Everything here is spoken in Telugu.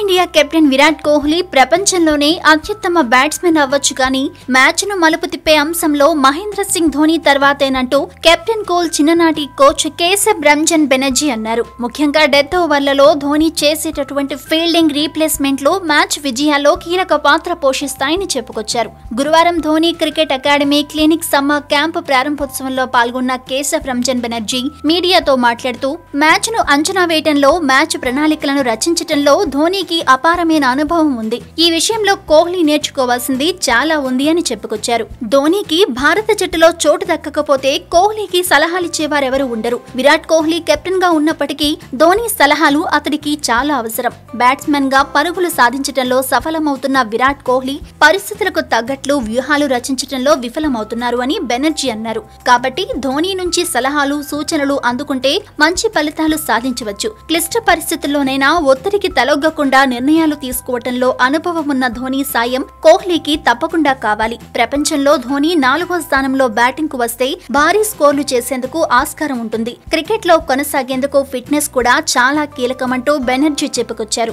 ఇండియా కెప్టెన్ విరాట్ కోహ్లీ ప్రపంచంలోనే అత్యుత్తమ బ్యాట్స్మెన్ అవ్వచ్చు కానీ మ్యాచ్ను మలుపు తిప్పే అంశంలో మహేంద్ర సింగ్ ధోని తర్వాతేనంటూ కెప్టెన్ కోల్ చిన్ననాటి కోచ్ కేశబ్ రంజన్ బెనర్జీ అన్నారు ముఖ్యంగా డెత్ ఓవర్లలో ధోని చేసేటటువంటి ఫీల్డింగ్ రీప్లేస్మెంట్లు మ్యాచ్ విజయాల్లో కీలక పాత్ర పోషిస్తాయని చెప్పుకొచ్చారు గురువారం Dhoni cricket academy clinic summer camp ప్రారంభోత్సవంలో పాల్గొన్న కేశబ్ రంజన్ బెనర్జీ మీడియాతో మాట్లాడుతూ మ్యాచ్ను అంచనా వేయడంలో మ్యాచ్ ప్రణాళికలను రచించడంలో ధోని అతనికి అపారమైన అనుభవం ఉంది ఈ విషయంలో కోహ్లీ నేర్చుకోవాల్సింది చాలా ఉంది అని చెప్పుకొచ్చారు ధోనీకి భారత జట్టులో చోటు దక్కకపోతే కోహ్లీకి సలహాలిచ్చేవారెవరు ఉండరు విరాట్ కోహ్లీ కెప్టెన్ గా ఉన్నప్పటికీ ధోని సలహాలు అతడికి చాలా అవసరం బ్యాట్స్మెన్ గా పరుగులు సాధించడంలో సఫలమవుతున్న విరాట్ కోహ్లీ పరిస్థితులకు తగ్గట్లు వ్యూహాలు రచించడంలో విఫలమవుతున్నారు అని బెనర్జీ అన్నారు కాబట్టి ధోని నుంచి సలహాలు సూచనలు అందుకుంటే మంచి ఫలితాలు సాధించవచ్చు క్లిష్ట పరిస్థితుల్లోనైనా ఒత్తిడికి తలొగ్గకుండా కూడా నిర్ణయాలు తీసుకోవటంలో అనుభవం ఉన్న ధోని సాయం కోహ్లీకి తప్పకుండా కావాలి ప్రపంచంలో ధోని నాలుగో స్థానంలో బ్యాటింగ్ కు వస్తే భారీ స్కోర్లు చేసేందుకు ఆస్కారం ఉంటుంది క్రికెట్ లో కొనసాగేందుకు ఫిట్నెస్ కూడా చాలా కీలకమంటూ బెనర్జీ చెప్పుకొచ్చారు